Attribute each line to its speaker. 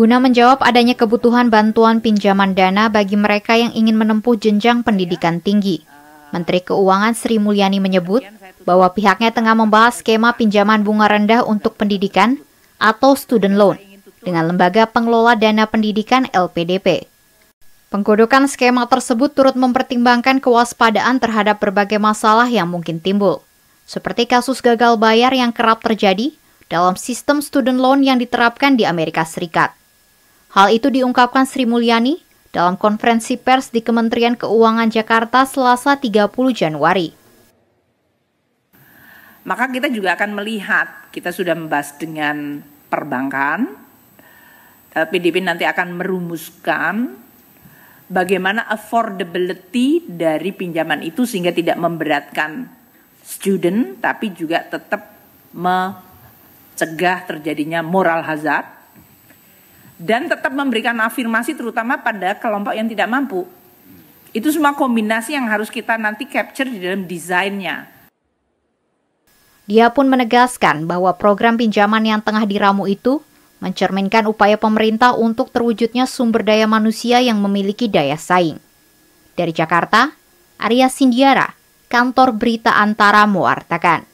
Speaker 1: Guna menjawab adanya kebutuhan bantuan pinjaman dana bagi mereka yang ingin menempuh jenjang pendidikan tinggi, Menteri Keuangan Sri Mulyani menyebut bahwa pihaknya tengah membahas skema pinjaman bunga rendah untuk pendidikan atau student loan dengan Lembaga Pengelola Dana Pendidikan LPDP. Penggodokan skema tersebut turut mempertimbangkan kewaspadaan terhadap berbagai masalah yang mungkin timbul, seperti kasus gagal bayar yang kerap terjadi dalam sistem student loan yang diterapkan di Amerika Serikat. Hal itu diungkapkan Sri Mulyani dalam konferensi pers di Kementerian Keuangan Jakarta Selasa 30 Januari.
Speaker 2: Maka kita juga akan melihat, kita sudah membahas dengan perbankan, PDP nanti akan merumuskan bagaimana affordability dari pinjaman itu sehingga tidak memberatkan student tapi juga tetap mencegah terjadinya moral hazard dan tetap memberikan afirmasi terutama pada kelompok yang tidak mampu. Itu semua kombinasi yang harus kita nanti capture di dalam desainnya.
Speaker 1: Dia pun menegaskan bahwa program pinjaman yang tengah diramu itu mencerminkan upaya pemerintah untuk terwujudnya sumber daya manusia yang memiliki daya saing. Dari Jakarta, Arya Sindiara, Kantor Berita Antara mewartakan.